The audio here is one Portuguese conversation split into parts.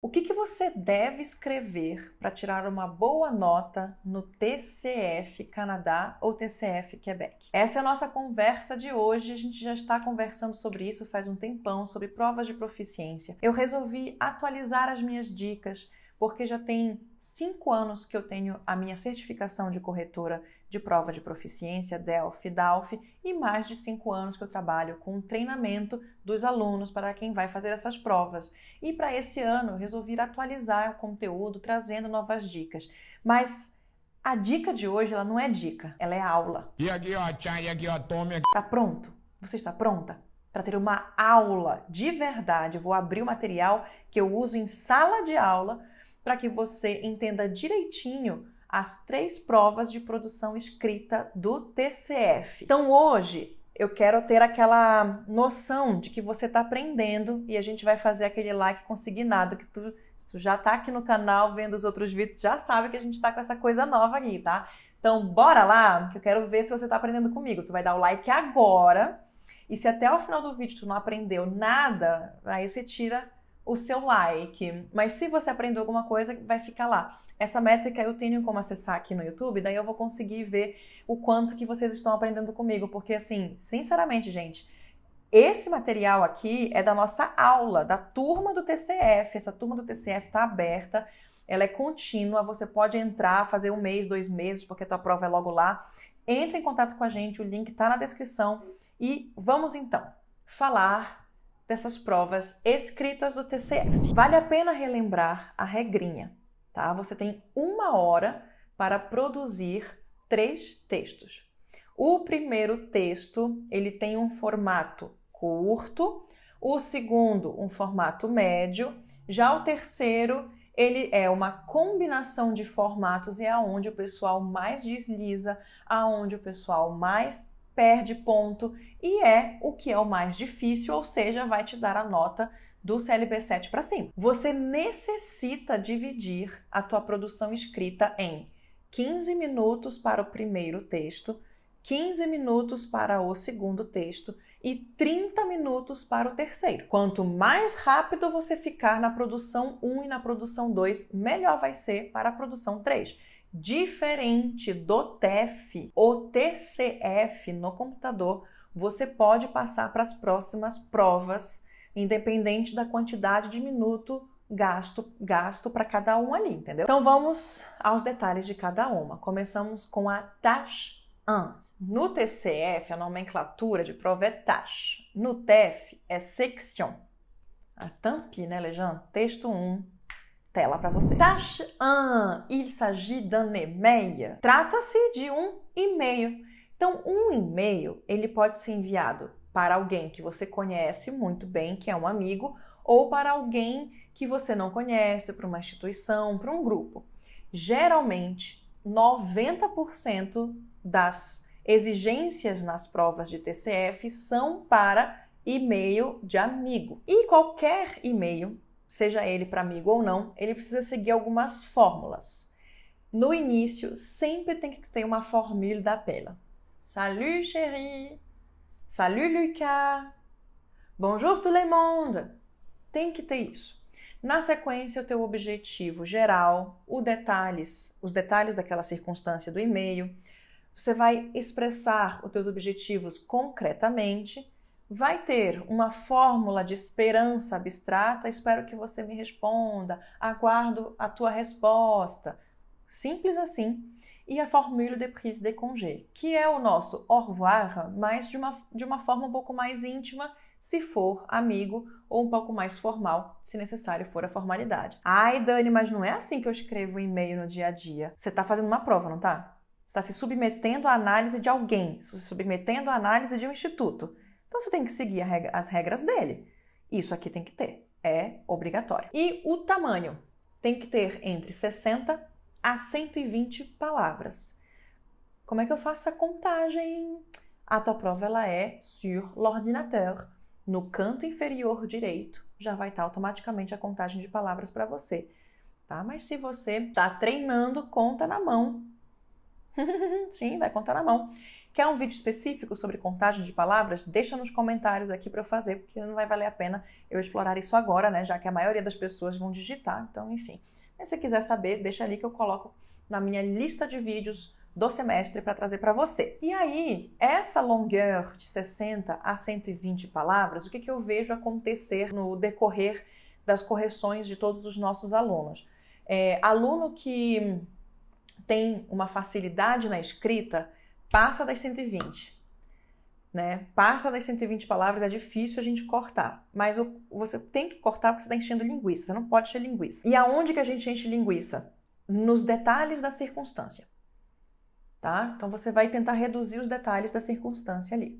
O que, que você deve escrever para tirar uma boa nota no TCF Canadá ou TCF Quebec? Essa é a nossa conversa de hoje. A gente já está conversando sobre isso faz um tempão sobre provas de proficiência. Eu resolvi atualizar as minhas dicas porque já tem cinco anos que eu tenho a minha certificação de corretora de prova de proficiência DELF e DALF e mais de cinco anos que eu trabalho com o treinamento dos alunos para quem vai fazer essas provas. E para esse ano eu resolvi atualizar o conteúdo trazendo novas dicas. Mas a dica de hoje ela não é dica, ela é aula. E aqui ó, tchau, e aqui ó, tome. Tá pronto? Você está pronta? Para ter uma aula de verdade, eu vou abrir o material que eu uso em sala de aula para que você entenda direitinho as três provas de produção escrita do TCF. Então hoje eu quero ter aquela noção de que você está aprendendo e a gente vai fazer aquele like consignado que tu, tu já está aqui no canal vendo os outros vídeos, já sabe que a gente está com essa coisa nova aqui, tá? Então bora lá, que eu quero ver se você está aprendendo comigo. Tu vai dar o like agora e se até o final do vídeo tu não aprendeu nada, aí você tira o seu like. Mas se você aprendeu alguma coisa, vai ficar lá. Essa métrica eu tenho como acessar aqui no YouTube, daí eu vou conseguir ver o quanto que vocês estão aprendendo comigo, porque assim, sinceramente, gente, esse material aqui é da nossa aula, da turma do TCF. Essa turma do TCF está aberta, ela é contínua, você pode entrar, fazer um mês, dois meses, porque a tua prova é logo lá. Entre em contato com a gente, o link está na descrição. E vamos então falar dessas provas escritas do TCF. Vale a pena relembrar a regrinha, tá? Você tem uma hora para produzir três textos. O primeiro texto ele tem um formato curto, o segundo um formato médio, já o terceiro ele é uma combinação de formatos e é aonde o pessoal mais desliza, aonde o pessoal mais perde ponto e é o que é o mais difícil, ou seja, vai te dar a nota do CLB7 para cima. Você necessita dividir a tua produção escrita em 15 minutos para o primeiro texto, 15 minutos para o segundo texto e 30 minutos para o terceiro. Quanto mais rápido você ficar na produção 1 e na produção 2, melhor vai ser para a produção 3. Diferente do TEF ou TCF no computador, você pode passar para as próximas provas, independente da quantidade de minuto gasto gasto para cada uma ali, entendeu? Então vamos aos detalhes de cada uma. Começamos com a TASH. no TCF, a nomenclatura de prova é Tash, No TEF, é section. A TAMP, né, Lejão? Texto 1, tela para você. Tâche 1. Il s'agit d'un email. Trata-se de um e-mail. Então, um e-mail, ele pode ser enviado para alguém que você conhece muito bem, que é um amigo, ou para alguém que você não conhece, para uma instituição, para um grupo. Geralmente, 90% das exigências nas provas de TCF são para e-mail de amigo. E qualquer e-mail seja ele para amigo ou não, ele precisa seguir algumas fórmulas. No início, sempre tem que ter uma formule d'appel. Salut, chérie! Salut, Lucas! Bonjour, tout le monde! Tem que ter isso. Na sequência, o teu objetivo geral, os detalhes, os detalhes daquela circunstância do e-mail. Você vai expressar os teus objetivos concretamente vai ter uma fórmula de esperança abstrata, espero que você me responda, aguardo a tua resposta. Simples assim. E a formule de prise de congé, que é o nosso au revoir, mas de uma, de uma forma um pouco mais íntima, se for amigo, ou um pouco mais formal, se necessário for a formalidade. Ai, Dani, mas não é assim que eu escrevo o e-mail no dia a dia. Você está fazendo uma prova, não está? Você está se submetendo à análise de alguém, se submetendo à análise de um instituto. Então você tem que seguir regra, as regras dele. Isso aqui tem que ter, é obrigatório. E o tamanho tem que ter entre 60 a 120 palavras. Como é que eu faço a contagem? A tua prova ela é sur l'ordinateur. No canto inferior direito já vai estar automaticamente a contagem de palavras para você, tá? Mas se você está treinando, conta na mão. Sim, vai contar na mão. Quer um vídeo específico sobre contagem de palavras? Deixa nos comentários aqui para eu fazer, porque não vai valer a pena eu explorar isso agora, né? Já que a maioria das pessoas vão digitar, então enfim. Mas se quiser saber, deixa ali que eu coloco na minha lista de vídeos do semestre para trazer para você. E aí, essa longueur de 60 a 120 palavras, o que, que eu vejo acontecer no decorrer das correções de todos os nossos alunos? É, aluno que tem uma facilidade na escrita, passa das 120. Né? Passa das 120 palavras, é difícil a gente cortar. Mas o, você tem que cortar porque você está enchendo linguiça, você não pode encher linguiça. E aonde que a gente enche linguiça? Nos detalhes da circunstância. Tá? Então você vai tentar reduzir os detalhes da circunstância ali.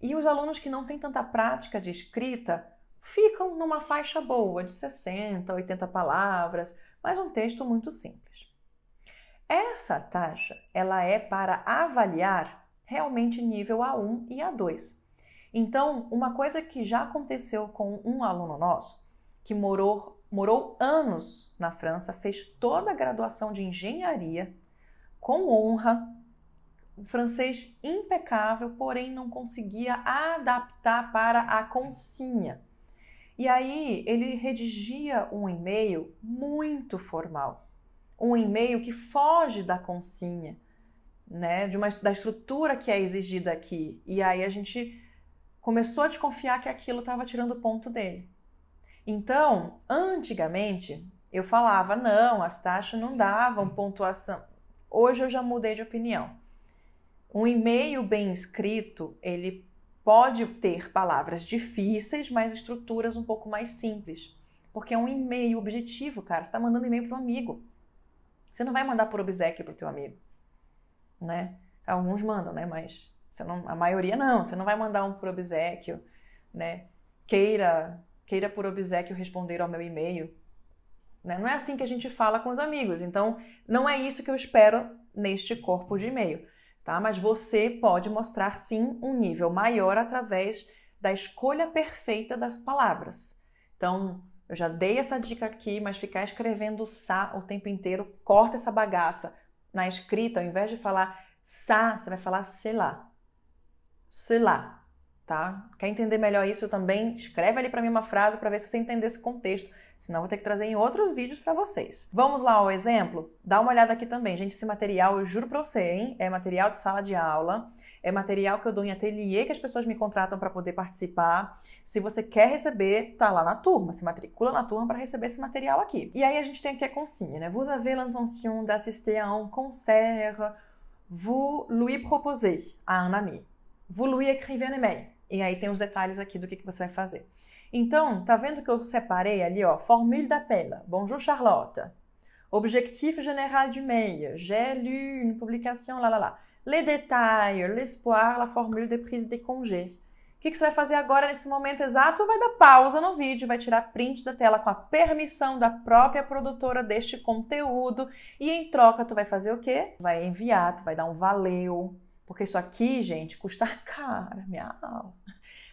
E os alunos que não têm tanta prática de escrita ficam numa faixa boa de 60, 80 palavras, mas um texto muito simples. Essa taxa ela é para avaliar realmente nível A1 e A2. Então, uma coisa que já aconteceu com um aluno nosso, que morou, morou anos na França, fez toda a graduação de engenharia, com honra, francês impecável, porém não conseguia adaptar para a consinha. E aí ele redigia um e-mail muito formal um e-mail que foge da consinha, né? De uma, da estrutura que é exigida aqui. E aí a gente começou a desconfiar que aquilo estava tirando o ponto dele. Então, antigamente, eu falava, não, as taxas não davam pontuação. Hoje eu já mudei de opinião. Um e-mail bem escrito, ele pode ter palavras difíceis, mas estruturas um pouco mais simples. Porque é um e-mail objetivo, cara. Você está mandando e-mail para um amigo. Você não vai mandar por obsequio pro teu amigo, né? Alguns mandam, né? Mas você não, a maioria não. Você não vai mandar um por obsequio, né? Queira, queira por obsequio responder ao meu e-mail. Né? Não é assim que a gente fala com os amigos. Então, não é isso que eu espero neste corpo de e-mail, tá? Mas você pode mostrar sim um nível maior através da escolha perfeita das palavras. Então, eu já dei essa dica aqui, mas ficar escrevendo sa o tempo inteiro, corta essa bagaça. Na escrita, ao invés de falar sa, você vai falar sei lá. Sei lá tá? Quer entender melhor isso também? Escreve ali para mim uma frase para ver se você entendeu esse contexto. Senão vou ter que trazer em outros vídeos para vocês. Vamos lá ao exemplo? Dá uma olhada aqui também. Gente, esse material, eu juro para você, hein? É material de sala de aula, é material que eu dou em ateliê que as pessoas me contratam para poder participar. Se você quer receber, tá lá na turma, se matricula na turma para receber esse material aqui. E aí a gente tem aqui a consinha, né? Vous avez l'intention d'assister à un concert, vous lui proposez à un ami. Vous lui écrivez un email. E aí tem os detalhes aqui do que, que você vai fazer. Então, tá vendo que eu separei ali, ó, formule d'appel, bonjour Charlotte, objectif général du mail, j'ai lu une publication, lá, lá, lá. Les détails, l'espoir, la formule de prise de congés. O que, que você vai fazer agora nesse momento exato? Vai dar pausa no vídeo, vai tirar print da tela com a permissão da própria produtora deste conteúdo e em troca tu vai fazer o quê? Vai enviar, tu vai dar um valeu, porque isso aqui, gente, custa caro, minha alma.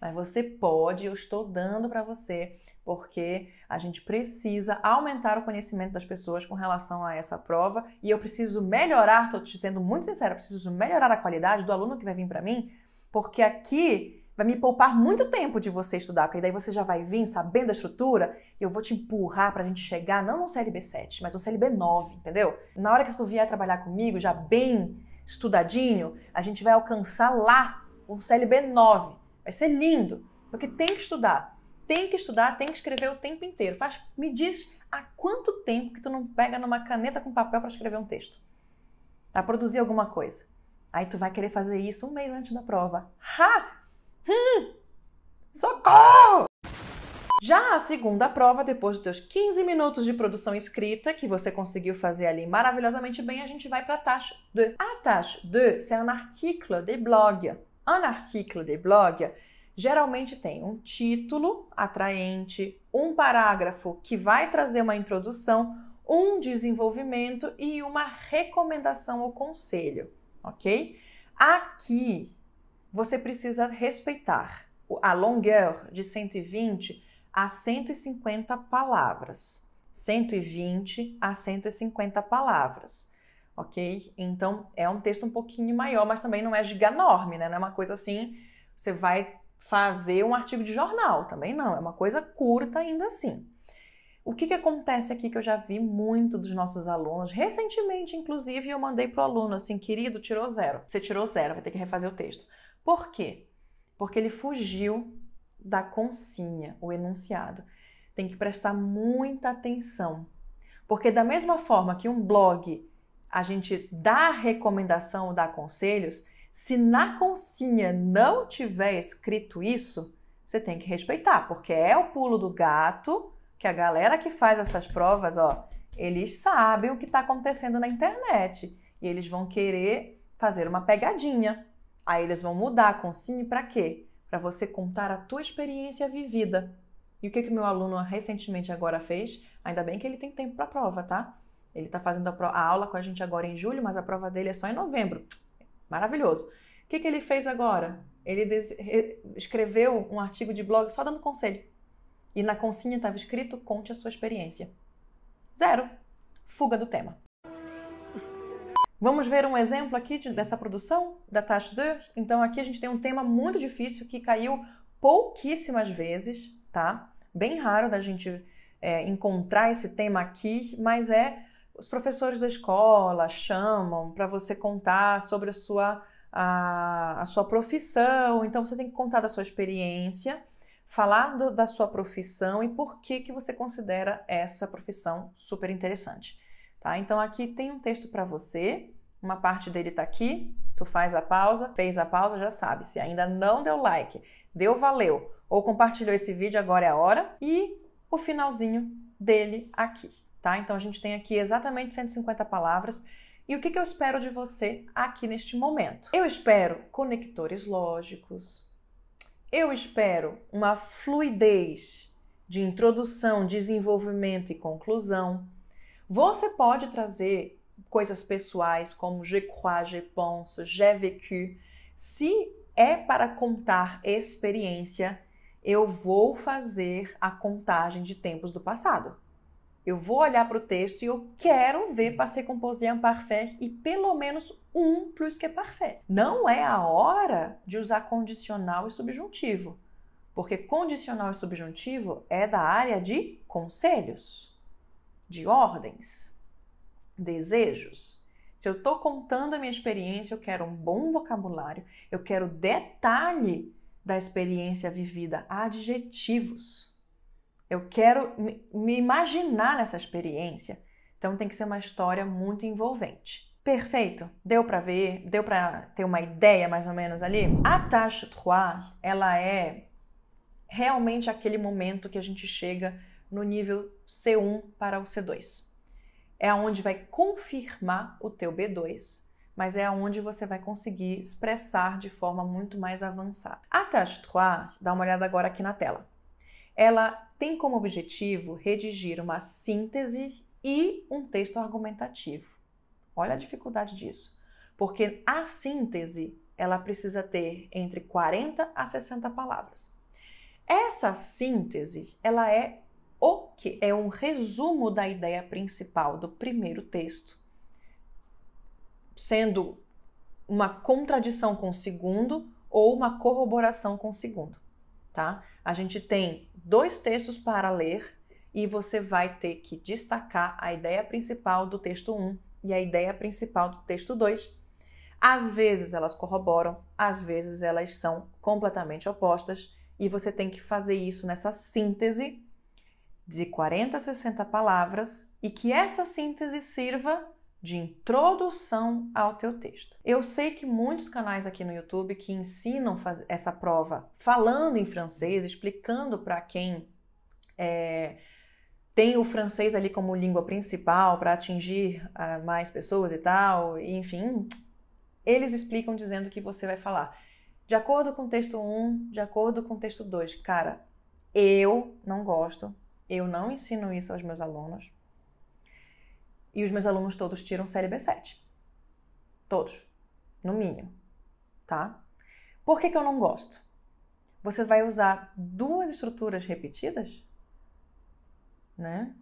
Mas você pode, eu estou dando para você, porque a gente precisa aumentar o conhecimento das pessoas com relação a essa prova e eu preciso melhorar, estou te sendo muito sincera, preciso melhorar a qualidade do aluno que vai vir para mim, porque aqui vai me poupar muito tempo de você estudar, porque daí você já vai vir sabendo a estrutura e eu vou te empurrar para a gente chegar não no CLB 7, mas no CLB 9, entendeu? Na hora que você vier trabalhar comigo, já bem estudadinho, a gente vai alcançar lá o CLB 9. Vai ser lindo, porque tem que estudar. Tem que estudar, tem que escrever o tempo inteiro. Faz, me diz há quanto tempo que tu não pega numa caneta com papel para escrever um texto? Para produzir alguma coisa. Aí tu vai querer fazer isso um mês antes da prova. Ha! Hum! Socorro! Já a segunda prova, depois dos teus 15 minutos de produção escrita, que você conseguiu fazer ali maravilhosamente bem, a gente vai para a taxa de. A taxa de, c'est un é article de blog. Un article de blog geralmente tem um título atraente, um parágrafo que vai trazer uma introdução, um desenvolvimento e uma recomendação ou conselho, ok? Aqui você precisa respeitar a longueur de 120 a 150 palavras. 120 a 150 palavras, ok? Então é um texto um pouquinho maior, mas também não é giganorme, né? Não é uma coisa assim, você vai fazer um artigo de jornal, também não, é uma coisa curta ainda assim. O que, que acontece aqui que eu já vi muito dos nossos alunos, recentemente, inclusive, eu mandei para o aluno assim, querido, tirou zero. Você tirou zero, vai ter que refazer o texto. Por quê? Porque ele fugiu da consinha, o enunciado. Tem que prestar muita atenção, porque da mesma forma que um blog a gente dá recomendação, ou dá conselhos, se na consinha não tiver escrito isso, você tem que respeitar, porque é o pulo do gato que a galera que faz essas provas, ó, eles sabem o que está acontecendo na internet e eles vão querer fazer uma pegadinha. Aí eles vão mudar a consinha para quê? para você contar a tua experiência vivida. E o que que meu aluno recentemente agora fez? Ainda bem que ele tem tempo para a prova, tá? Ele está fazendo a, a, aula com a gente agora em julho, mas a prova dele é só em novembro. Maravilhoso. O que, que ele fez agora? Ele escreveu um artigo de blog só dando conselho. E na consinha estava escrito: conte a sua experiência. Zero. Fuga do tema. Vamos ver um exemplo aqui de, dessa produção da taxa 2? Então, aqui a gente tem um tema muito difícil que caiu pouquíssimas vezes, tá? Bem raro da gente é, encontrar esse tema aqui, mas é os professores da escola chamam para você contar sobre a sua, a, a, sua profissão, então você tem que contar da sua experiência, falar do, da sua profissão e por que, que você considera essa profissão super interessante tá? Então aqui tem um texto para você, uma parte dele está aqui, tu faz a pausa, fez a pausa, já sabe. Se ainda não deu like, deu valeu ou compartilhou esse vídeo, agora é a hora. E o finalzinho dele aqui, tá? Então a gente tem aqui exatamente 150 palavras. E o que, que eu espero de você aqui neste momento? Eu espero conectores lógicos, eu espero uma fluidez de introdução, desenvolvimento e conclusão. Você pode trazer coisas pessoais como je crois, je pense, j'ai vécu. Se é para contar experiência, eu vou fazer a contagem de tempos do passado. Eu vou olhar para o texto e eu quero ver passé composé parfait e pelo menos um plus que parfait. Não é a hora de usar condicional e subjuntivo, porque condicional e subjuntivo é da área de conselhos de ordens, desejos. Se eu estou contando a minha experiência, eu quero um bom vocabulário, eu quero detalhe da experiência vivida, adjetivos. Eu quero me imaginar nessa experiência. Então tem que ser uma história muito envolvente. Perfeito. Deu para ver, deu para ter uma ideia mais ou menos ali. A taxa 3, ela é realmente aquele momento que a gente chega no nível C1 para o C2. É aonde vai confirmar o teu B2, mas é aonde você vai conseguir expressar de forma muito mais avançada. A Tâche 3, dá uma olhada agora aqui na tela. Ela tem como objetivo redigir uma síntese e um texto argumentativo. Olha a dificuldade disso, porque a síntese ela precisa ter entre 40 a 60 palavras. Essa síntese, ela é o que é um resumo da ideia principal do primeiro texto, sendo uma contradição com o segundo ou uma corroboração com o segundo, tá? A gente tem dois textos para ler e você vai ter que destacar a ideia principal do texto 1 um e a ideia principal do texto 2. Às vezes elas corroboram, às vezes elas são completamente opostas, e você tem que fazer isso nessa síntese de 40 a 60 palavras e que essa síntese sirva de introdução ao teu texto. Eu sei que muitos canais aqui no YouTube que ensinam essa prova falando em francês, explicando para quem é, tem o francês ali como língua principal para atingir uh, mais pessoas e tal, enfim, eles explicam dizendo que você vai falar de acordo com o texto 1, de acordo com o texto 2. Cara, eu não gosto eu não ensino isso aos meus alunos. E os meus alunos todos tiram b 7 Todos. No mínimo. Tá? Por que, que eu não gosto? Você vai usar duas estruturas repetidas? Né?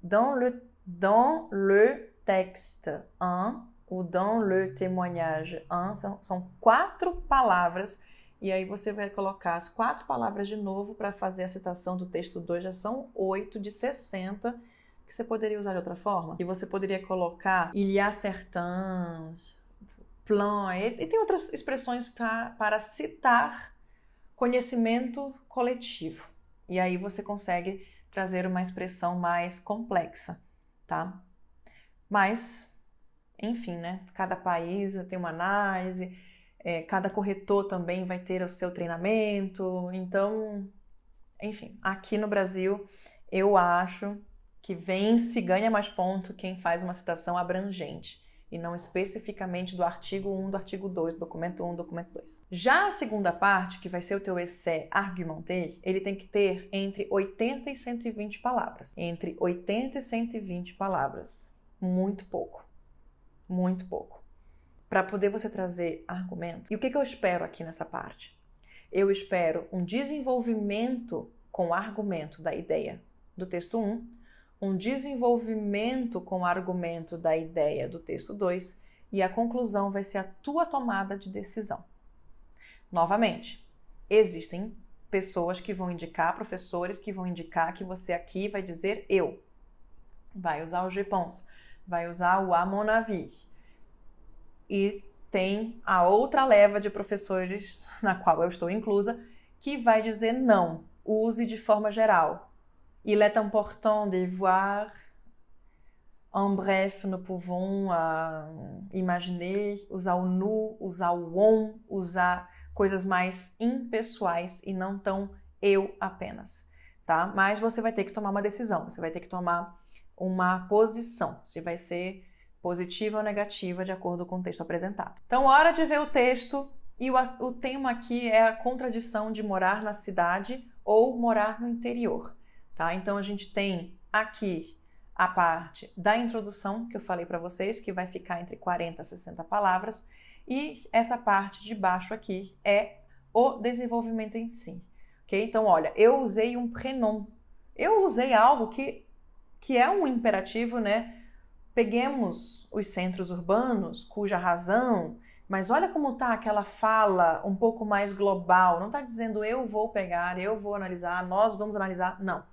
Dans le, dans le texte 1 ou dans le témoignage 1 são, são quatro palavras e aí você vai colocar as quatro palavras de novo para fazer a citação do texto 2, já são oito de 60, que você poderia usar de outra forma. E você poderia colocar il y a certains, plan, e, e tem outras expressões pra, para citar conhecimento coletivo. E aí você consegue trazer uma expressão mais complexa, tá? Mas, enfim, né? Cada país tem uma análise é, cada corretor também vai ter o seu treinamento. Então, enfim, aqui no Brasil, eu acho que vence e ganha mais ponto quem faz uma citação abrangente e não especificamente do artigo 1, do artigo 2, documento 1, documento 2. Já a segunda parte, que vai ser o teu essé argumenté, ele tem que ter entre 80 e 120 palavras. Entre 80 e 120 palavras. Muito pouco. Muito pouco para poder você trazer argumento. E o que, que eu espero aqui nessa parte? Eu espero um desenvolvimento com argumento da ideia do texto 1, um desenvolvimento com argumento da ideia do texto 2 e a conclusão vai ser a tua tomada de decisão. Novamente, existem pessoas que vão indicar, professores que vão indicar que você aqui vai dizer eu. Vai usar o GPONS, vai usar o Amonavi, e tem a outra leva de professores, na qual eu estou inclusa, que vai dizer não, use de forma geral. Il est important de voir, en bref, nous pouvons uh, imaginer, usar o nu, usar o on, usar coisas mais impessoais e não tão eu apenas, tá? Mas você vai ter que tomar uma decisão, você vai ter que tomar uma posição, se vai ser positiva ou negativa, de acordo com o texto apresentado. Então, hora de ver o texto, e o, o tema aqui é a contradição de morar na cidade ou morar no interior. Tá? Então, a gente tem aqui a parte da introdução que eu falei para vocês, que vai ficar entre 40 a 60 palavras, e essa parte de baixo aqui é o desenvolvimento em si. Okay? Então, olha, eu usei um prenom. Eu usei algo que, que é um imperativo, né? Peguemos os centros urbanos, cuja razão, mas olha como está aquela fala um pouco mais global. Não está dizendo eu vou pegar, eu vou analisar, nós vamos analisar. Não.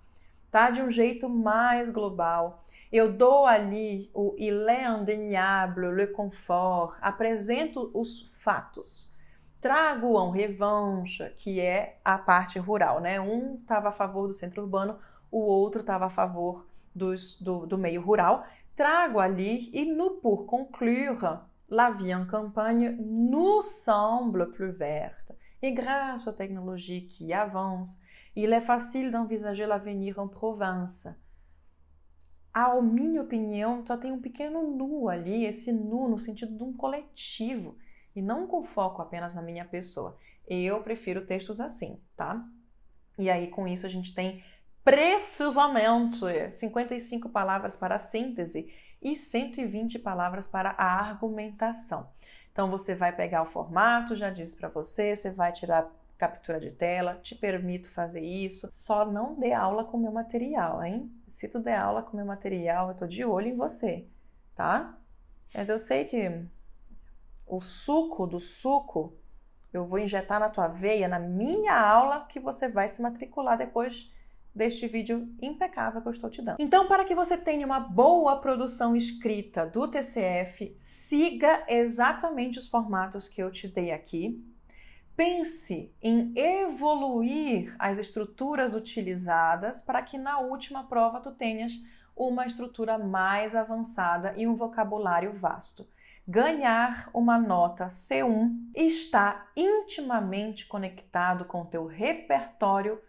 Está de um jeito mais global. Eu dou ali o il est indéniable, le confort, apresento os fatos. Trago a revanche, que é a parte rural, né? Um estava a favor do centro urbano, o outro estava a favor dos, do, do meio rural trago ali. E, et por pour conclure, la vie en campagne nous semble plus verte. Et grâce aux technologies qui avancent, é il est facile d'envisager l'avenir en province. A minha opinião, só tem um pequeno nu ali, esse nu no sentido de um coletivo, e não com foco apenas na minha pessoa. Eu prefiro textos assim, tá? E aí, com isso, a gente tem precisamente 55 palavras para a síntese e 120 palavras para a argumentação. Então você vai pegar o formato, já disse para você, você vai tirar captura de tela, te permito fazer isso. Só não dê aula com meu material, hein? Se tu der aula com meu material, eu tô de olho em você, tá? Mas eu sei que o suco do suco eu vou injetar na tua veia na minha aula que você vai se matricular depois deste vídeo impecável que eu estou te dando. Então, para que você tenha uma boa produção escrita do TCF, siga exatamente os formatos que eu te dei aqui. Pense em evoluir as estruturas utilizadas para que na última prova tu tenhas uma estrutura mais avançada e um vocabulário vasto. Ganhar uma nota C1 está intimamente conectado com o teu repertório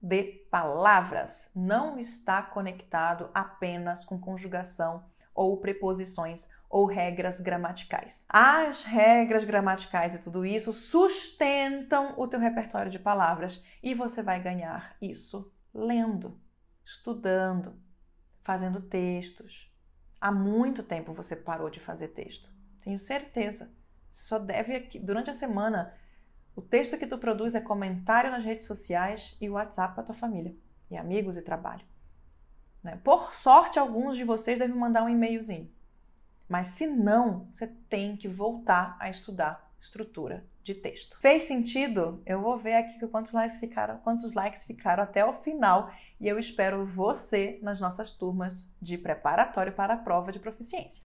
de palavras. Não está conectado apenas com conjugação ou preposições ou regras gramaticais. As regras gramaticais e tudo isso sustentam o teu repertório de palavras e você vai ganhar isso lendo, estudando, fazendo textos. Há muito tempo você parou de fazer texto. Tenho certeza. Você só deve durante a semana o texto que tu produz é comentário nas redes sociais e WhatsApp para tua família, e amigos e trabalho. Né? Por sorte, alguns de vocês devem mandar um e-mailzinho. Mas se não, você tem que voltar a estudar estrutura de texto. Fez sentido? Eu vou ver aqui quantos likes ficaram, quantos likes ficaram até o final e eu espero você nas nossas turmas de preparatório para a prova de proficiência.